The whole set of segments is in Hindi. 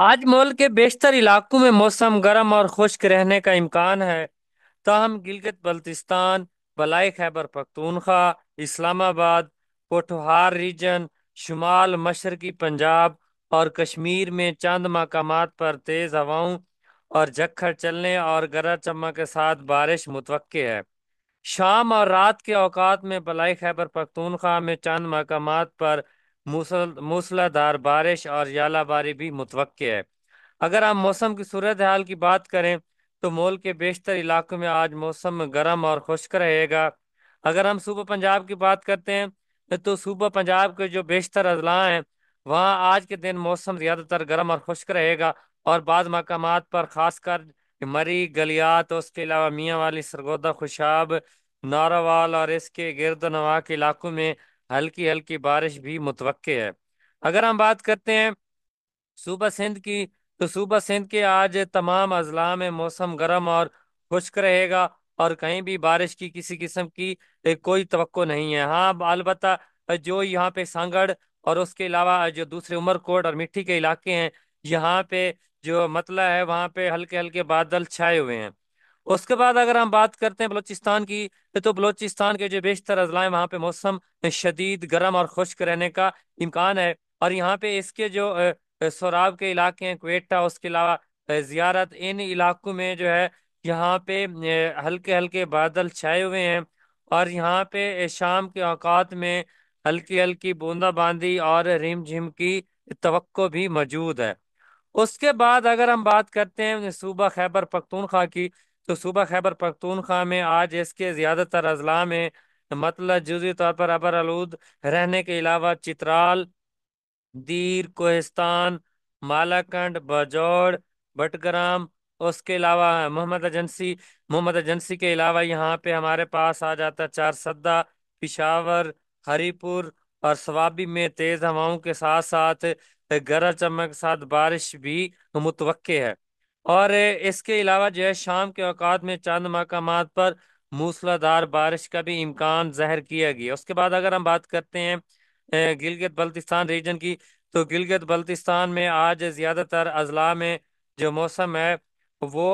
आज मॉल के बेशतर इलाकों में मौसम गर्म और खुश्क रहने का इम्कान है ताहम गिलगित बल्तिस्तान बलाई खैबर पख्तूनख्वा इस्लामाबाद पोठहार रीजन शुमाल मशरकी पंजाब और कश्मीर में चंद मकाम पर तेज़ हवाओं और जखर चलने और गरज चमक के साथ बारिश मुतव है शाम और रात के अवकात में बलाई खैबर पख्तूनख्वा में चंद मकाम पर मूसलाधार बारिश और यालाबारी भी मुतव है अगर आप मौसम की सूरत हाल की बात करें तो मोल के बेशतर इलाकों में आज मौसम गर्म और खुश्क रहेगा अगर हम सूबा पंजाब की बात करते हैं तो सूबा पंजाब के जो बेशतर अजला हैं वहाँ आज के दिन मौसम ज़्यादातर गर्म और खुश्क रहेगा और बाद मकाम पर ख़ासकर मरी गलियात और उसके अलावा मियाँ वाली सरगोदा खुशाब नारावाल और इसके गर्द नवा के इलाकों में हल्की हल्की बारिश भी मुतवक़ है अगर हम बात करते हैं सूबह सिंध की तो सूबा सिंध के आज तमाम अजला में मौसम गर्म और खुश्क रहेगा और कहीं भी बारिश की किसी किस्म की कोई तो नहीं है हाँ अलबत् जो यहाँ पे सांगड़ और उसके अलावा जो दूसरे उमरकोट और मिट्टी के इलाके हैं यहाँ पे जो मतला है वहाँ पे हल्के हल्के बादल छाए हुए हैं उसके बाद अगर हम बात करते हैं बलोचिस्तान की तो बलोचिस्तान के जो बेशतर है वहाँ पे मौसम शदीद गर्म और खुश्क रहने का इम्कान है और यहाँ पे इसके जो सौराब के इलाके हैं क्वेटा उसके अलावा ज़ियारत इन इलाकों में जो है यहाँ पे हल्के हल्के बादल छाए हुए हैं और यहाँ पे शाम के अवकात में हल्की हल्की बूंदाबांदी और रिम झिम की तो भी मौजूद है उसके बाद अगर हम बात करते हैं सूबा खैबर पख्तूनख्वा की तो सूबा खैबर पख्तूनख्वा में आज इसके ज़्यादातर अजला में मतलब जुजी तौर पर अबर आलूद रहने के अलावा चित्राल दीर कोहिस्तान मालाकंड बजौड़ बटग्राम उसके अलावा मोहम्मद एजेंसी मोहम्मद एजेंसी के अलावा यहाँ पे हमारे पास आ जाता चार सद्दा पिशावर हरीपुर और स्वाबी में तेज़ हवाओं के साथ साथ गरज चमक के साथ बारिश भी मुतवक़ है और इसके अलावा जो है शाम के अवकात में चंद मकाम पर मूसलाधार बारिश का भी इम्कान जहर किया गया उसके बाद अगर हम बात करते हैं गिलगित बल्तिस्तान रीजन की तो गिलगित बल्तिस्तान में आज ज़्यादातर अजला में जो मौसम है वो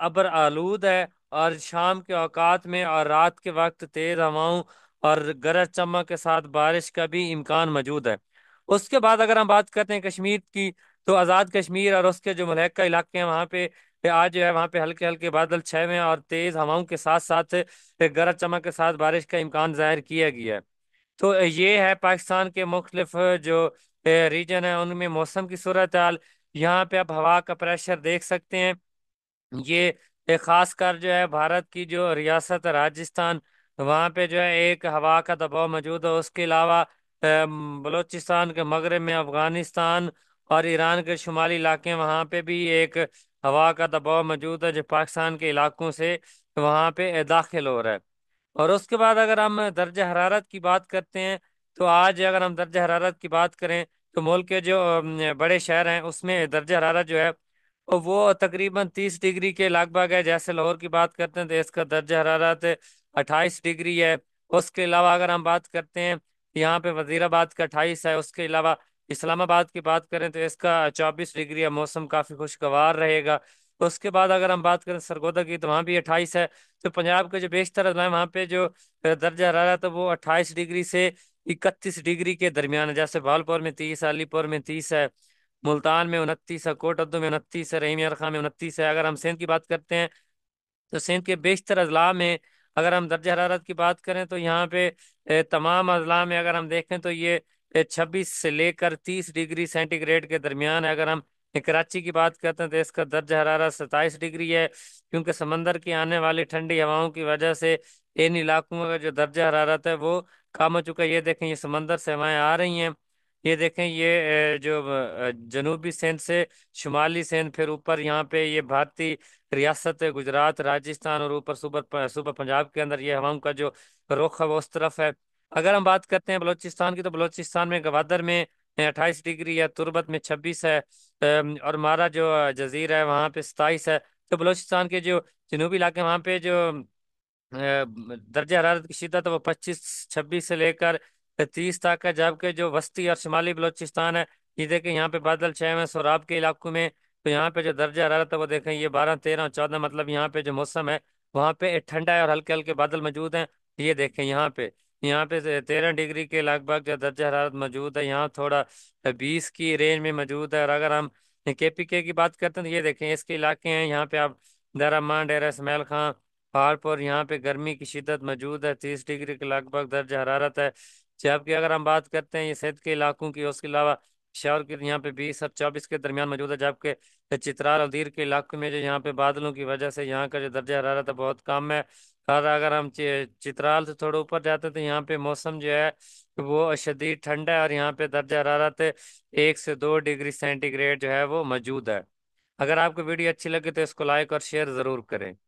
अबर आलूद है और शाम के अवकात में और रात के वक्त तेज़ हवाओं और गरज चमक के साथ बारिश का भी इम्कान मौजूद है उसके बाद अगर हम बात करते हैं कश्मीर की तो आज़ाद कश्मीर और उसके जो मलहका इलाके हैं वहाँ पे आज जो है वहाँ पे हल्के हल्के बादल छाए हुए हैं और तेज़ हवाओं के साथ साथ गरज चमक के साथ बारिश का इम्कान जाहिर किया गया है तो ये है पाकिस्तान के मुख्तलिफ जो रीजन है उनमें मौसम की सूरत हाल यहाँ पे आप हवा का प्रेशर देख सकते हैं ये खासकर जो है भारत की जो रियासत राजस्थान वहाँ पे जो है एक हवा का दबाव मौजूद है उसके अलावा बलूचिस्तान के मगरब में अफगानिस्तान और ईरान के शुमाली इलाके वहाँ पे भी एक हवा का दबाव मौजूद है जो पाकिस्तान के इलाकों से वहाँ पे दाखिल हो रहा है और उसके बाद अगर हम दर्ज हरारत की बात करते हैं तो आज अगर हम दर्ज हरारत की बात करें तो मुल्क के जो बड़े शहर हैं उसमें दर्ज हरारत जो है वो तकरीबन तीस डिग्री के लगभग है जैसे लाहौर की बात करते हैं तो इसका दर्ज हरारत अट्ठाईस डिग्री है उसके अलावा अगर हम बात करते हैं यहाँ पे वजीराबाद का अट्ठाईस है उसके अलावा इस्लामाबाद की बात करें तो इसका चौबीस डिग्री है मौसम काफ़ी खुशगवार रहेगा उसके बाद अगर हम बात करें सरगोदा की तो वहाँ भी अट्ठाईस है तो पंजाब के जो बेशतर है तो वहाँ पे जो दर्ज हरारत तो वो अट्ठाईस डिग्री से इकतीस डिग्री के दरमियान है जैसे भालपुर में तीस अलीपुर में तीस है मुल्तान में उनतीस है कोटद्दू में उनतीस है रहीम खां में उनतीस है अगर हम सिंध की बात करते हैं तो सिंध के बेशतर अजला में अगर हम दर्ज हरारत की बात करें तो यहाँ पे तमाम अजला में अगर हम देखें तो ये छब्बीस से लेकर तीस डिग्री सेंटीग्रेड के दरमियान है अगर हम कराची की बात करते हैं तो इसका दर्ज हरारा सताईस डिग्री है क्योंकि समंदर की आने वाली ठंडी हवाओं की वजह से इन इलाकों का जो दर्ज हरारत है वो कम हो चुका है ये देखें ये समंदर से हवाएं आ रही हैं ये देखें ये जो जनूबी सिंध से शुमाली सिंध फिर ऊपर यहाँ पे ये भारतीय रियासत गुजरात राजस्थान और ऊपर सुबह सुबह पंजाब के अंदर ये हवाओं का जो रुख है वो उस तरफ है अगर हम बात करते हैं बलोचिस्तान की तो बलोचिस्तान में गवादर में अट्ठाईस डिग्री है तुरबत में छब्बीस है और मारा जो जजीर है वहाँ पे सताईस है तो बलोचिस्तान के जो जनूबी इलाके वहाँ पे जो दर्ज हरारत की शिदत है वो पच्चीस छब्बीस से लेकर तीस तक है जबकि जो वस्ती और शुमाली बलोचिस्तान है ये देखें यहाँ पे बादल छाए हैं सौराब के इलाकों में तो यहाँ पे जो दर्ज हरारत है वो देखें ये बारह तेरह चौदह मतलब यहाँ पे जो मौसम है वहाँ पे ठंडा है और हल्के हल्के बादल मौजूद हैं ये देखें यहाँ पे यहाँ पे तेरह डिग्री के लगभग जो दर्ज हरारत मौजूद है यहाँ थोड़ा बीस की रेंज में मौजूद है और अगर हम के पी के की बात करते हैं तो ये देखें इसके इलाके हैं यहाँ पे आप दरामान डेरा इसमैल खां पहाड़पुर यहाँ पे गर्मी की शिदत मौजूद है तीस डिग्री के लगभग दर्ज हरारत है जबकि अगर हम बात करते हैं ये सेहत के इलाकों की उसके अलावा शहर के तो यहाँ पे बीस और चौबीस के दरमियान मौजूद है जबकि चित्राल और दीर के इलाकों में जो यहाँ पे बादलों की वजह से यहाँ का जो दर्जा हरारत है बहुत कम है और अगर हम चित्राल से थोड़ा ऊपर जाते हैं तो यहाँ पे मौसम जो है वो शदीद ठंडा है और यहाँ पे दर्जा हरारत एक से दो डिग्री सेंटीग्रेड जो है वो मौजूद है अगर आपको वीडियो अच्छी लगे तो इसको लाइक और शेयर ज़रूर करें